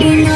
do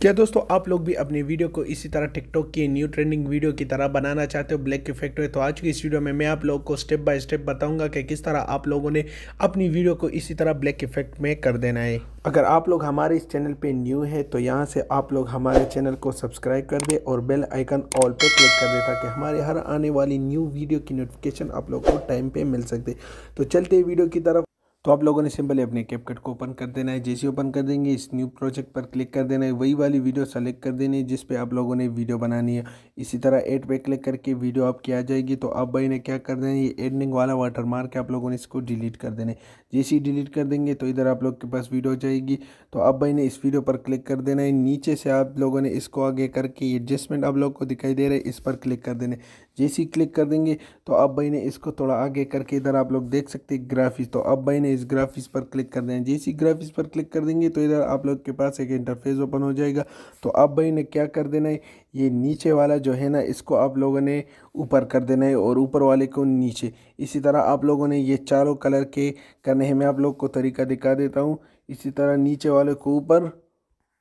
क्या दोस्तों आप लोग भी अपनी वीडियो को इसी तरह टिकटॉक की न्यू ट्रेंडिंग वीडियो की तरह बनाना चाहते हो ब्लैक इफेक्ट में तो आज की इस वीडियो में मैं आप लोगों को स्टेप बाय स्टेप बताऊंगा कि किस तरह आप लोगों ने अपनी वीडियो को इसी तरह ब्लैक इफेक्ट में कर देना है अगर आप लोग हमारे इस चैनल पर न्यू है तो यहाँ से आप लोग हमारे चैनल को सब्सक्राइब कर दे और बेल आइकन ऑल पर क्लिक कर दे ताकि हमारे हर आने वाली न्यू वीडियो की नोटिफिकेशन आप लोग को टाइम पर मिल सकते तो चलते वीडियो की तरफ तो आप लोगों ने सिंपली अपने कैपकट को ओपन कर देना है जैसे ओपन कर देंगे इस न्यू प्रोजेक्ट पर क्लिक कर देना है वही वाली वीडियो सेलेक्ट कर देनी है जिस पे आप लोगों ने वीडियो बनानी है इसी तरह एड पे क्लिक करके वीडियो आपकी आ जाएगी तो आप भाई ने क्या कर देना है ये एडिंग वाला वाटर मार्क आप लोगों ने इसको डिलीट कर देना है जैसे ही डिलीट कर देंगे तो इधर आप लोग के पास वीडियो जाएगी तो आप भाई ने इस वीडियो पर क्लिक कर देना है नीचे से आप लोगों ने इसको आगे करके एडजस्टमेंट आप लोग को दिखाई दे रहा है इस पर क्लिक कर देना है जैसे क्लिक कर देंगे तो अब भाई ने इसको थोड़ा आगे करके इधर आप लोग देख सकते हैं ग्राफिक्स तो अब भाई ने इस ग्राफिक्स पर क्लिक कर देना जैसे ही ग्राफिक्स पर क्लिक कर देंगे तो इधर आप लोग के पास एक इंटरफेस ओपन हो जाएगा तो अब भाई ने क्या कर देना है ये नीचे वाला जो है ना इसको आप लोगों ने ऊपर कर देना है और ऊपर वाले को नीचे इसी तरह आप लोगों ने ये चारों कलर के करने हैं मैं आप लोग को तरीका दिखा देता हूँ इसी तरह नीचे वाले को ऊपर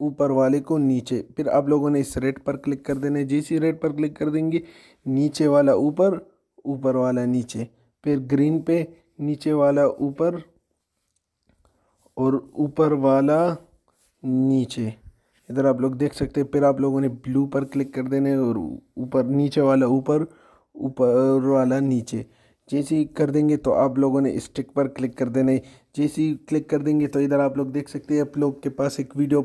ऊपर वाले को नीचे फिर आप लोगों ने इस रेड पर क्लिक कर देना है जैसे रेड पर क्लिक कर देंगे नीचे वाला ऊपर ऊपर वाला नीचे फिर ग्रीन पे नीचे वाला ऊपर और ऊपर वाला नीचे इधर आप लोग देख सकते हैं फिर आप लोगों ने ब्लू पर क्लिक कर देना है और ऊपर नीचे वाला ऊपर ऊपर वाला नीचे जैसे ही कर देंगे तो आप लोगों ने स्टिक पर क्लिक कर देना है जैसे ही क्लिक कर देंगे तो इधर आप लोग देख सकते हैं आप लोग के पास एक वीडियो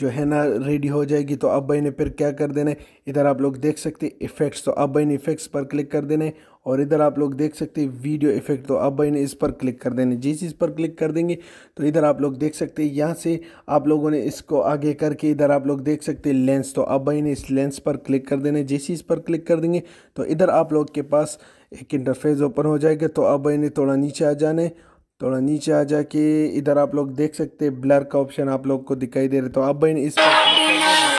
जो है ना रेडी हो जाएगी तो अब भाई ने फिर क्या कर देना है इधर आप लोग देख सकते इफ़ेक्ट्स तो अब भाई ने इफ़ेक्ट्स पर क्लिक कर देना है और इधर आप लोग देख सकते हैं वीडियो इफेक्ट तो अब भाई ने इस पर क्लिक कर देने जिस इस पर क्लिक कर देंगे तो इधर आप लोग देख सकते हैं यहाँ से आप लोगों ने इसको आगे करके इधर आप लोग देख सकते हैं लेंस तो अब भाई ने इस लेंस पर क्लिक कर देने जिस इस पर क्लिक कर देंगे तो इधर आप लोग के पास एक इंटरफेस ओपन हो जाएगा तो अब भाई ने थोड़ा नीचे आ जाना है थोड़ा नीचे आ जाके इधर आप लोग देख सकते हैं ब्लर का ऑप्शन आप लोग को दिखाई दे रहा तो आप बहन इस पर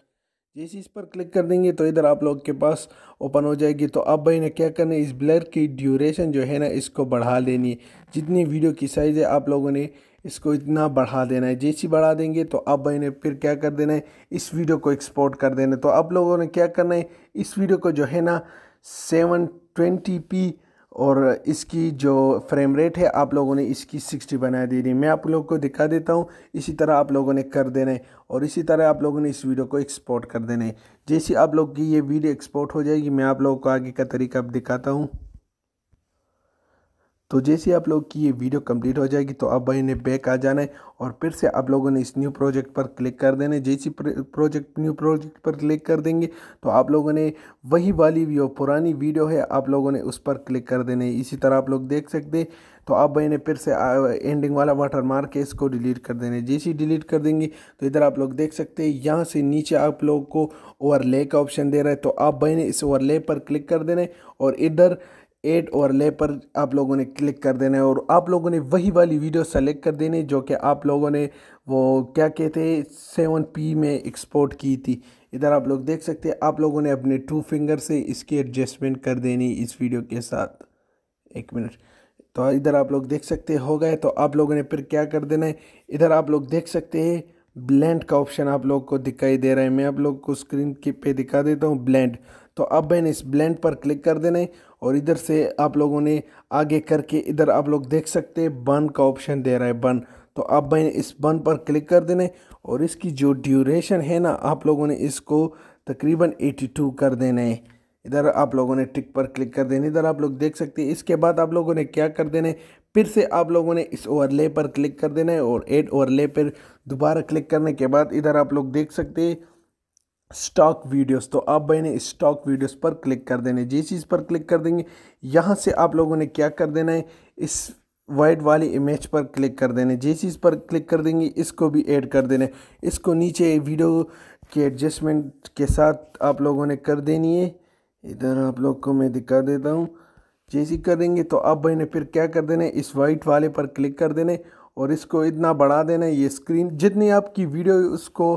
जैसे इस पर क्लिक कर देंगे तो इधर आप लोग के पास ओपन हो जाएगी तो अब भाई ने क्या करना है इस ब्लर की ड्यूरेशन जो है ना इसको बढ़ा लेनी है जितनी वीडियो की साइज़ है आप लोगों ने इसको इतना बढ़ा देना है जैसी बढ़ा देंगे तो अब भाई ने फिर क्या कर देना है इस वीडियो को एक्सपोर्ट कर देना है तो आप लोगों ने क्या करना है इस वीडियो को जो है ना सेवन ट्वेंटी पी और इसकी जो फ्रेम रेट है आप लोगों ने इसकी 60 बना देनी मैं आप लोगों को दिखा देता हूँ इसी तरह आप लोगों ने कर देना है और इसी तरह आप लोगों ने इस वीडियो को एक्सपोर्ट कर देना है जैसे आप लोग की ये वीडियो एक्सपोर्ट हो जाएगी मैं आप लोगों को आगे का तरीका अब दिखाता हूँ तो जैसे आप लोग की ये वीडियो कंप्लीट हो जाएगी तो अब भाई ने बैक आ जाना है और फिर से आप लोगों ने इस न्यू प्रोजेक्ट पर क्लिक कर देना है जैसी प्रोजेक्ट न्यू प्रोजेक्ट पर क्लिक कर देंगे तो आप लोगों ने वही वाली वीडियो पुरानी वीडियो है आप लोगों ने उस पर क्लिक कर देना है इसी तरह आप लोग देख सकते हैं तो आप भाई ने फिर से एंडिंग वाला वाटर मार के इसको डिलीट कर देना है जैसी डिलीट कर देंगे तो इधर आप लोग देख सकते हैं यहाँ से नीचे आप लोग को ओवरले का ऑप्शन दे रहा है तो आप भाई ने इस ओवरले पर क्लिक कर देना है और इधर एट ओवरले पर आप लोगों ने क्लिक कर देना है और आप लोगों ने वही वाली वीडियो सेलेक्ट कर देनी जो कि आप लोगों ने वो क्या कहते हैं सेवन पी में एक्सपोर्ट की थी इधर आप लोग देख सकते हैं आप लोगों ने अपने टू फिंगर से इसकी एडजस्टमेंट कर देनी इस वीडियो के साथ एक मिनट तो इधर आप लोग देख सकते हो गए तो आप लोगों ने फिर क्या कर देना है इधर आप लोग देख सकते हैं ब्लेंड का ऑप्शन आप लोग को दिखाई दे रहा है मैं आप लोग को स्क्रीन के पे दिखा देता हूँ ब्लेंड तो अब बहन इस ब्लेंड पर क्लिक कर देना है और इधर से आप लोगों ने आगे करके इधर आप लोग देख सकते हैं बन का ऑप्शन दे रहा है बन तो आप बहन इस बन पर क्लिक कर देना है और इसकी जो ड्यूरेशन है ना आप लोगों ने इसको तकरीबन 82 कर देना है इधर आप लोगों ने टिक पर क्लिक कर देना इधर आप लोग देख सकते हैं इसके बाद आप लोगों ने क्या कर देना है फिर से आप लोगों ने इस ओवरले पर क्लिक कर देना है और एड ओवरले पर दोबारा क्लिक करने के बाद इधर आप लोग देख सकते हैं स्टॉक वीडियोस तो आप भाई ने स्टॉक वीडियोस पर क्लिक कर देने जिस चीज़ पर क्लिक कर देंगे यहाँ से आप लोगों ने क्या कर देना है इस वाइट वाली इमेज पर क्लिक कर देने जिस चीज़ पर क्लिक कर देंगे इसको भी ऐड कर देने इसको नीचे वीडियो के एडजस्टमेंट के साथ आप लोगों ने कर देनी है इधर आप लोग को मैं दिखा देता हूँ जैसे देंगे तो आप भाई ने फिर क्या कर देना है इस वाइट वाले पर क्लिक कर देने और इसको इतना बढ़ा देना है ये स्क्रीन जितनी आपकी वीडियो उसको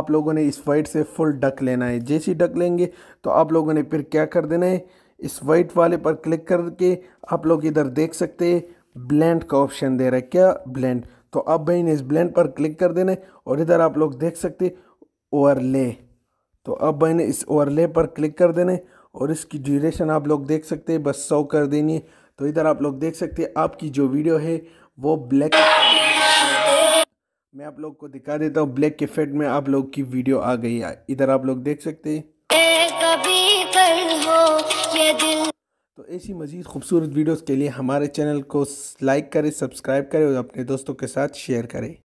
आप लोगों ने इस वाइट से फुल डक लेना है जैसी डक लेंगे तो आप लोगों ने फिर क्या कर देना है इस वाइट वाले पर क्लिक करके आप लोग इधर देख सकते हैं ब्लेंड का ऑप्शन दे रहा है क्या ब्लेंड तो अब भाई ने इस ब्लेंड पर क्लिक कर देना है और इधर आप लोग देख सकते ओवरले तो अब भाई ने इस ओवरले पर क्लिक कर देना है और इसकी ड्यूरेशन आप लोग देख सकते हैं बस सौ कर देनी है तो इधर आप लोग देख सकते हैं आपकी जो वीडियो है वो ब्लैक मैं आप लोग को दिखा देता हूँ ब्लैक इफेक्ट में आप लोग की वीडियो आ गई है इधर आप लोग देख सकते हैं तो ऐसी मज़ीद खूबसूरत वीडियोस के लिए हमारे चैनल को लाइक करें सब्सक्राइब करें और अपने दोस्तों के साथ शेयर करें